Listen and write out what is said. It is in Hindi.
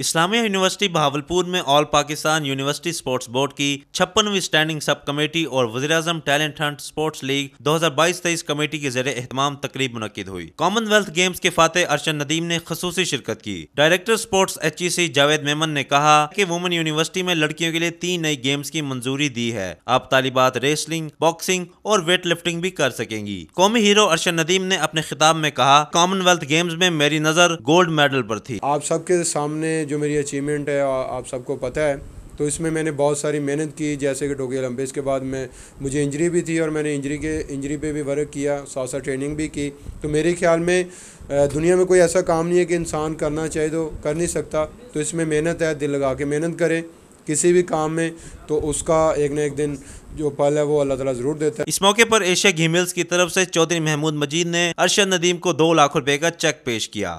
इस्लामिया यूनिवर्सिटी बहावलपुर में All Pakistan University Sports Board की छप्पनवीं स्टैंडिंग सब कमेटी और वजी अजम talent hunt sports league 2022-23 committee के जरिए एहतमाम तकरीब मुनद हुई कॉमनवेल्थ गेम्स के फाते अर्शन नदीम ने खसूसी शिरकत की director sports H E C Javed Memon ने कहा की वुमेन यूनिवर्सिटी में लड़कियों के लिए तीन नई गेम्स की मंजूरी दी है अब तालिबात रेसलिंग बॉक्सिंग और वेट लिफ्टिंग भी कर सकेंगी कौमी हीरो अर्शन नदीम ने अपने खिताब में कहा कॉमनवेल्थ गेम्स में मेरी नजर गोल्ड मेडल पर थी आप सबके सामने जो मेरी अचीवमेंट है आप सबको पता है तो इसमें मैंने बहुत सारी मेहनत की जैसे कि टोक्यो ओलंपिक्स के बाद मैं मुझे इंजरी भी थी और मैंने इंजरी के इंजरी पे भी वर्क किया साथ साथ ट्रेनिंग भी की तो मेरे ख्याल में दुनिया में कोई ऐसा काम नहीं है कि इंसान करना चाहे तो कर नहीं सकता तो इसमें मेहनत है दिल लगा के मेहनत करें किसी भी काम में तो उसका एक ना एक दिन जो पल है वो अल्लाह ताला जरूर देता है इस मौके पर एशिया घीमेल्स की तरफ से चौधरी महमूद मजीद ने अरशद नदीम को दो लाख रुपए का चेक पेश किया